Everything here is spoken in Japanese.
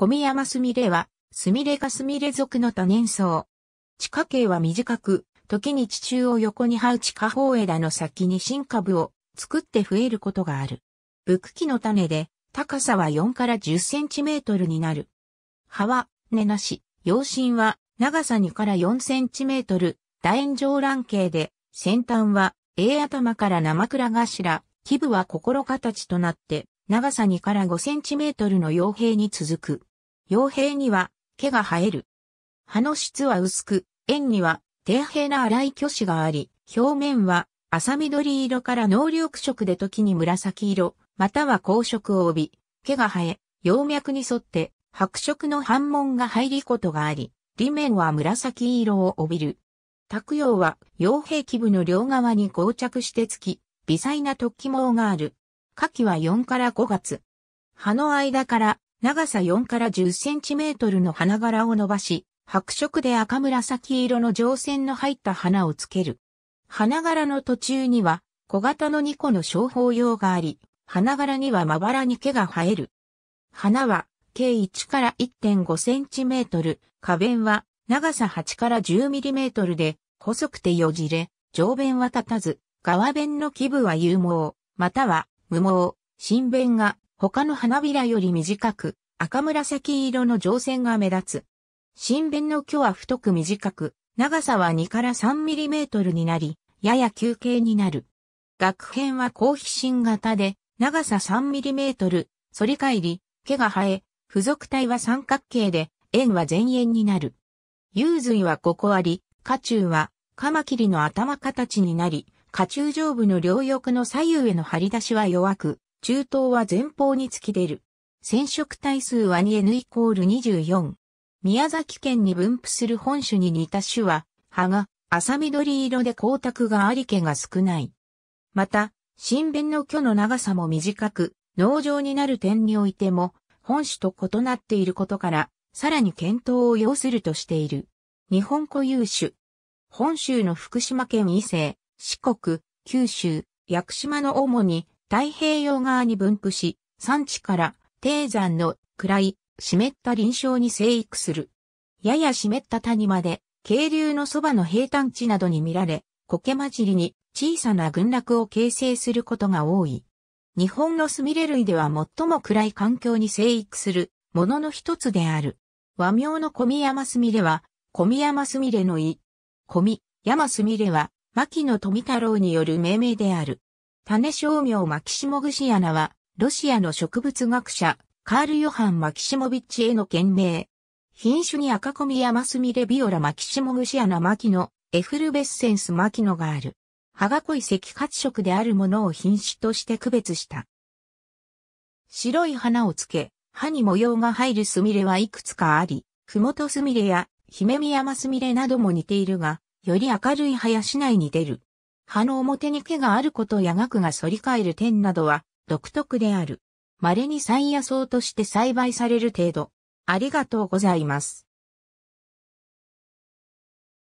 小宮山すみれは、すみれかすみれ族の多年草。地下茎は短く、時に地中を横に這う地下方枝の先に新株を作って増えることがある。ブクキの種で、高さは4から10センチメートルになる。葉は、根なし、葉芯は、長さ2から4センチメートル、楕円状卵形で、先端は、A 頭から生倉頭、基部は心形となって、長さ2から5センチメートルの傭兵に続く。傭兵には毛が生える。葉の質は薄く、円には底平な粗い巨子があり、表面は浅緑色から濃緑色で時に紫色、または光色を帯び、毛が生え、葉脈に沿って白色の反紋が入りことがあり、裏面は紫色を帯びる。卓葉は傭兵基部の両側に膠着してつき、微細な突起毛がある。夏季は4から5月。葉の間から長さ4から10センチメートルの花柄を伸ばし、白色で赤紫色の上線の入った花をつける。花柄の途中には小型の2個の小法用があり、花柄にはまばらに毛が生える。花は計1から1.5センチメートル、花弁は長さ8から10ミリメートルで、細くてよじれ、上弁は立たず、側弁の基部は有毛、または無毛、新弁が他の花びらより短く、赤紫色の上線が目立つ。新弁の巨は太く短く、長さは2から3ミリメートルになり、やや休憩になる。学編は後皮芯型で、長さ3ミリメートル、反り返り、毛が生え、付属体は三角形で、円は前円になる。幽髄はここあり、下中は、カマキリの頭形になり、下中上部の両翼の左右への張り出しは弱く、中東は前方に突き出る。染色体数は 2N イコール24。宮崎県に分布する本種に似た種は、葉が浅緑色で光沢があり毛が少ない。また、新弁の巨の長さも短く、農場になる点においても、本種と異なっていることから、さらに検討を要するとしている。日本固有種。本州の福島県伊勢、四国、九州、屋久島の主に太平洋側に分布し、山地から低山の暗い湿った林床に生育する。やや湿った谷まで、渓流のそばの平坦地などに見られ、苔混じりに小さな群落を形成することが多い。日本のスミレ類では最も暗い環境に生育するものの一つである。和名の小宮山スミレは、小宮山スミレの意。小宮山スミレは、牧野富太郎による命名である。種商業マキシモグシアナは、ロシアの植物学者、カール・ヨハン・マキシモビッチへの件名。品種に赤込み山マスミレビオラ・マキシモグシアナ・マキノ、エフルベッセンス・マキノがある。葉が濃い赤褐色であるものを品種として区別した。白い花をつけ、葉に模様が入るスミレはいくつかあり、ふもとスミレや、ヒメミヤマスミレなども似ているが、より明るい林内に出る。葉の表に毛があることや額が反り返る点などは独特である。稀に山野草として栽培される程度。ありがとうございます。